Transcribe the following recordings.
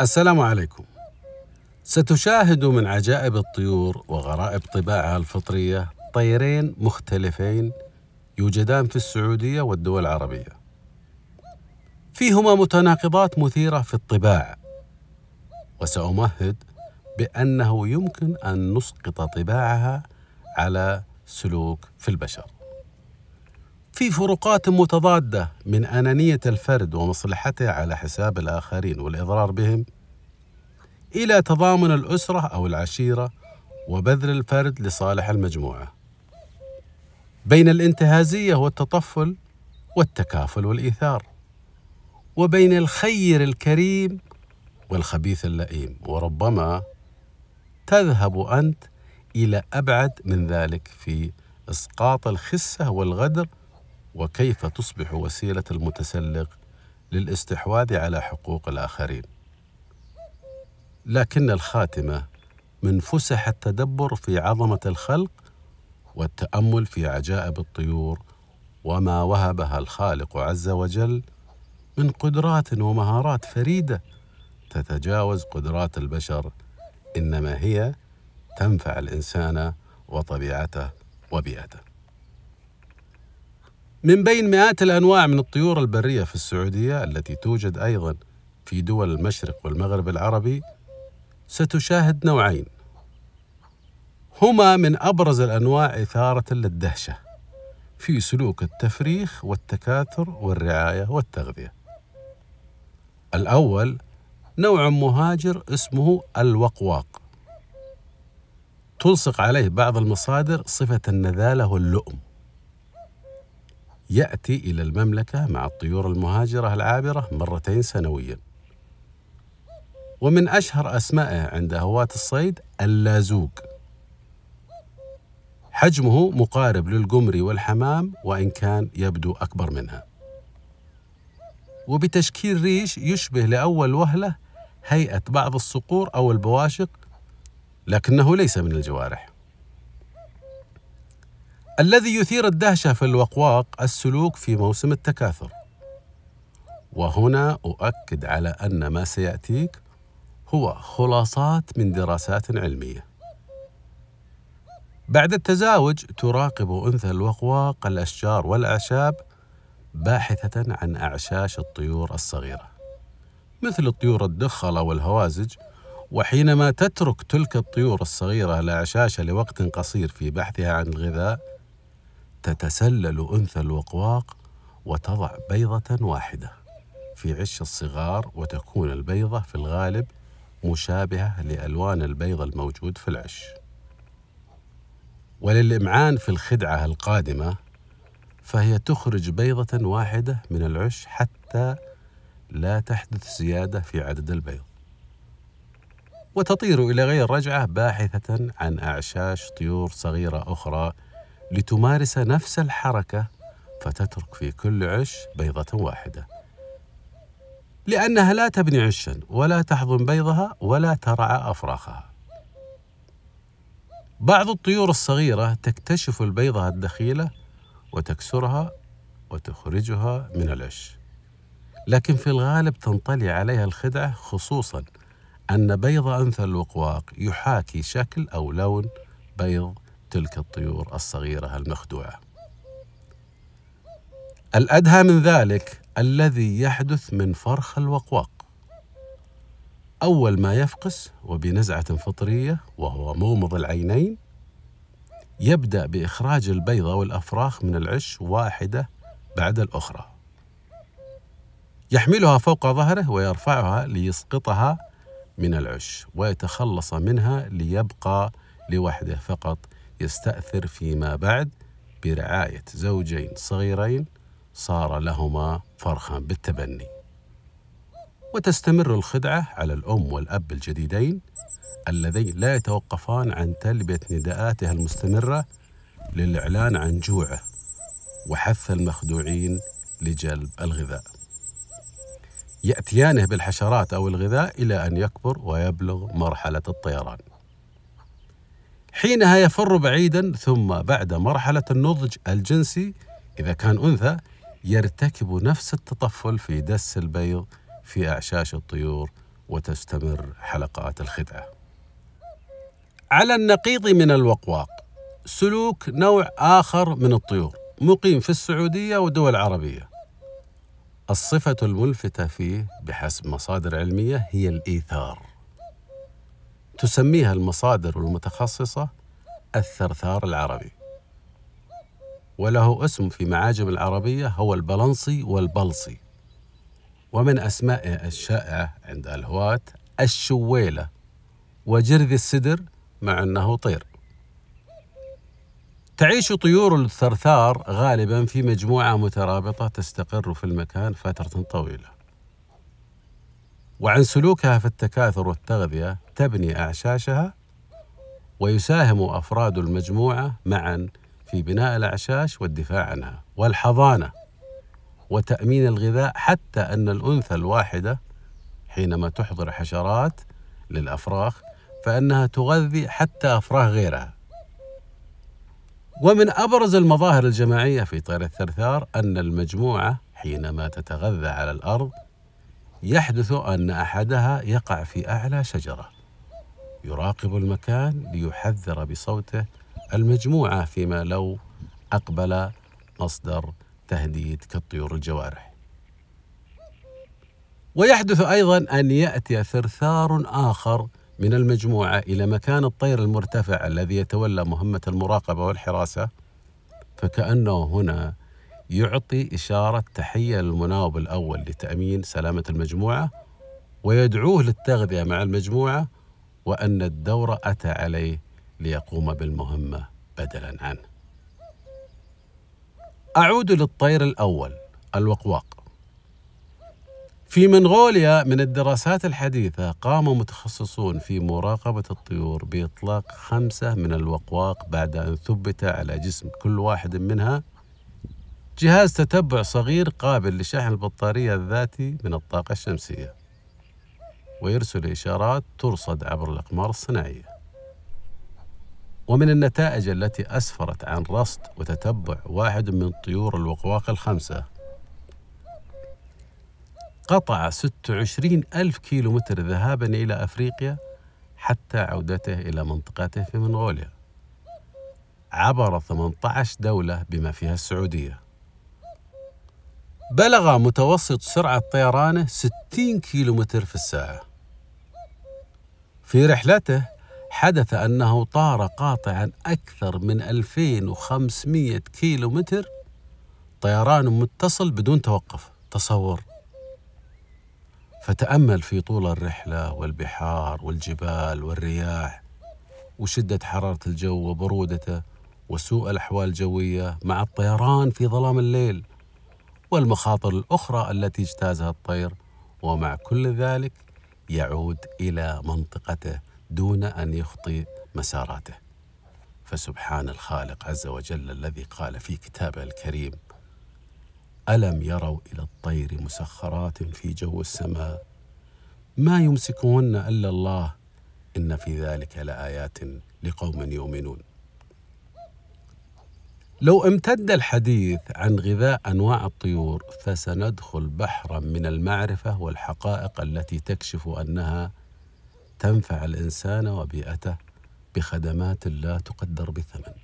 السلام عليكم. ستشاهد من عجائب الطيور وغرائب طباعها الفطريه طيرين مختلفين يوجدان في السعوديه والدول العربيه. فيهما متناقضات مثيره في الطباع. وسامهد بانه يمكن ان نسقط طباعها على سلوك في البشر. في فروقات متضادة من أنانية الفرد ومصلحته على حساب الآخرين والإضرار بهم إلى تضامن الأسرة أو العشيرة وبذل الفرد لصالح المجموعة بين الانتهازية والتطفل والتكافل والإيثار وبين الخير الكريم والخبيث اللئيم وربما تذهب أنت إلى أبعد من ذلك في إسقاط الخسة والغدر وكيف تصبح وسيلة المتسلق للاستحواذ على حقوق الآخرين لكن الخاتمة من فسح التدبر في عظمة الخلق والتأمل في عجائب الطيور وما وهبها الخالق عز وجل من قدرات ومهارات فريدة تتجاوز قدرات البشر إنما هي تنفع الإنسان وطبيعته وبيئته من بين مئات الأنواع من الطيور البرية في السعودية التي توجد أيضا في دول المشرق والمغرب العربي ستشاهد نوعين هما من أبرز الأنواع إثارة للدهشة في سلوك التفريخ والتكاثر والرعاية والتغذية الأول نوع مهاجر اسمه الوقواق تلصق عليه بعض المصادر صفة النذالة واللؤم يأتي إلى المملكة مع الطيور المهاجرة العابرة مرتين سنويا ومن أشهر أسمائه عند هواة الصيد اللازوق حجمه مقارب للقمري والحمام وإن كان يبدو أكبر منها وبتشكيل ريش يشبه لأول وهلة هيئة بعض الصقور أو البواشق لكنه ليس من الجوارح الذي يثير الدهشة في الوقواق السلوك في موسم التكاثر وهنا أؤكد على أن ما سيأتيك هو خلاصات من دراسات علمية بعد التزاوج تراقب أنثى الوقواق الأشجار والأعشاب باحثة عن أعشاش الطيور الصغيرة مثل الطيور الدخلة والهوازج وحينما تترك تلك الطيور الصغيرة الأعشاش لوقت قصير في بحثها عن الغذاء تتسلل أنثى الوقواق وتضع بيضة واحدة في عش الصغار وتكون البيضة في الغالب مشابهة لألوان البيض الموجود في العش وللإمعان في الخدعة القادمة فهي تخرج بيضة واحدة من العش حتى لا تحدث زيادة في عدد البيض وتطير إلى غير رجعة باحثة عن أعشاش طيور صغيرة أخرى لتمارس نفس الحركة فتترك في كل عش بيضة واحدة لأنها لا تبني عشا ولا تحضن بيضها ولا ترعى أفراخها بعض الطيور الصغيرة تكتشف البيضة الدخيلة وتكسرها وتخرجها من العش لكن في الغالب تنطلي عليها الخدعة خصوصا أن بيض أنثى الوقواق يحاكي شكل أو لون بيض تلك الطيور الصغيرة المخدوعة الأدهى من ذلك الذي يحدث من فرخ الوقواق أول ما يفقس وبنزعة فطرية وهو مومض العينين يبدأ بإخراج البيضة والأفراخ من العش واحدة بعد الأخرى يحملها فوق ظهره ويرفعها ليسقطها من العش ويتخلص منها ليبقى لوحده فقط يستأثر فيما بعد برعاية زوجين صغيرين صار لهما فرخا بالتبني وتستمر الخدعة على الأم والأب الجديدين اللذين لا يتوقفان عن تلبية نداءاتها المستمرة للإعلان عن جوعه وحث المخدوعين لجلب الغذاء يأتيانه بالحشرات أو الغذاء إلى أن يكبر ويبلغ مرحلة الطيران حينها يفر بعيدا ثم بعد مرحلة النضج الجنسي إذا كان أنثى يرتكب نفس التطفل في دس البيض في أعشاش الطيور وتستمر حلقات الخدعة. على النقيض من الوقواق سلوك نوع آخر من الطيور مقيم في السعودية ودول العربية. الصفة الملفتة فيه بحسب مصادر علمية هي الإيثار. تسميها المصادر المتخصصة الثرثار العربي وله اسم في معاجم العربية هو البلنصي والبلصي ومن أسمائه الشائعة عند الهواة الشويلة وجرذ السدر مع أنه طير تعيش طيور الثرثار غالبا في مجموعة مترابطة تستقر في المكان فترة طويلة وعن سلوكها في التكاثر والتغذية تبني أعشاشها ويساهم أفراد المجموعة معا في بناء الأعشاش والدفاع عنها والحضانة وتأمين الغذاء حتى أن الأنثى الواحدة حينما تحضر حشرات للأفراخ فإنها تغذي حتى أفراخ غيرها ومن أبرز المظاهر الجماعية في طير الثرثار أن المجموعة حينما تتغذى على الأرض يحدث أن أحدها يقع في أعلى شجرة يراقب المكان ليحذر بصوته المجموعة فيما لو أقبل مصدر تهديد كالطيور الجوارح ويحدث أيضا أن يأتي ثرثار آخر من المجموعة إلى مكان الطير المرتفع الذي يتولى مهمة المراقبة والحراسة فكأنه هنا يعطي إشارة تحية للمناوب الأول لتأمين سلامة المجموعة ويدعوه للتغذية مع المجموعة وأن الدور أتى عليه ليقوم بالمهمة بدلا عنه أعود للطير الأول الوقواق في منغوليا من الدراسات الحديثة قام متخصصون في مراقبة الطيور بإطلاق خمسة من الوقواق بعد أن ثبت على جسم كل واحد منها جهاز تتبع صغير قابل لشحن البطارية الذاتي من الطاقة الشمسية ويرسل إشارات ترصد عبر الأقمار الصناعية ومن النتائج التي أسفرت عن رصد وتتبع واحد من طيور الوقواق الخمسة قطع 26 ألف كيلو متر ذهابا إلى أفريقيا حتى عودته إلى منطقته في منغوليا عبر 18 دولة بما فيها السعودية بلغ متوسط سرعة طيرانه 60 كيلو متر في الساعة في رحلته حدث أنه طار قاطعا أكثر من 2500 كيلو متر طيران متصل بدون توقف تصور فتأمل في طول الرحلة والبحار والجبال والرياح وشدة حرارة الجو وبرودته وسوء الأحوال الجوية مع الطيران في ظلام الليل والمخاطر الأخرى التي اجتازها الطير ومع كل ذلك يعود إلى منطقته دون أن يخطي مساراته فسبحان الخالق عز وجل الذي قال في كتابه الكريم ألم يروا إلى الطير مسخرات في جو السماء ما يمسكهن إلا الله إن في ذلك لآيات لقوم يؤمنون لو امتد الحديث عن غذاء انواع الطيور فسندخل بحرا من المعرفه والحقائق التي تكشف انها تنفع الانسان وبيئته بخدمات لا تقدر بثمن.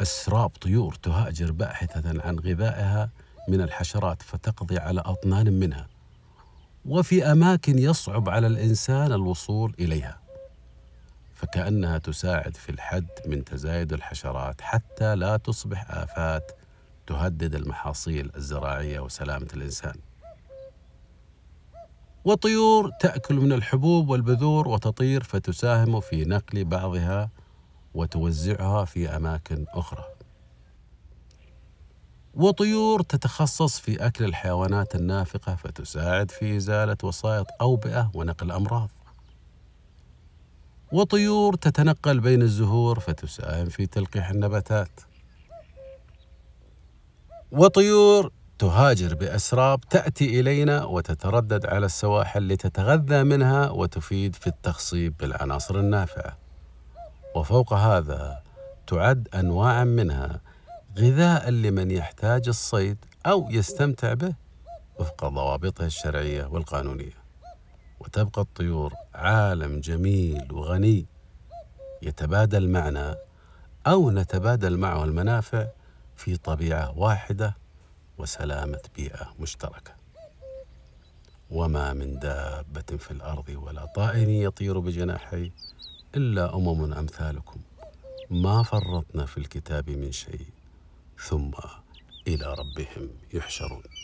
اسراب طيور تهاجر باحثه عن غذائها من الحشرات فتقضي على اطنان منها وفي اماكن يصعب على الانسان الوصول اليها. فكأنها تساعد في الحد من تزايد الحشرات حتى لا تصبح آفات تهدد المحاصيل الزراعية وسلامة الإنسان. وطيور تأكل من الحبوب والبذور وتطير فتساهم في نقل بعضها وتوزعها في أماكن أخرى. وطيور تتخصص في أكل الحيوانات النافقة فتساعد في إزالة وسائط أوبئة ونقل أمراض. وطيور تتنقل بين الزهور فتساهم في تلقيح النباتات وطيور تهاجر بأسراب تأتي إلينا وتتردد على السواحل لتتغذى منها وتفيد في التخصيب بالعناصر النافعة وفوق هذا تعد أنواع منها غذاء لمن يحتاج الصيد أو يستمتع به وفق ضوابطه الشرعية والقانونية وتبقى الطيور عالم جميل وغني يتبادل معنا أو نتبادل معه المنافع في طبيعة واحدة وسلامة بيئة مشتركة وما من دابة في الأرض ولا طائر يطير بجناحيه إلا أمم أمثالكم ما فرطنا في الكتاب من شيء ثم إلى ربهم يحشرون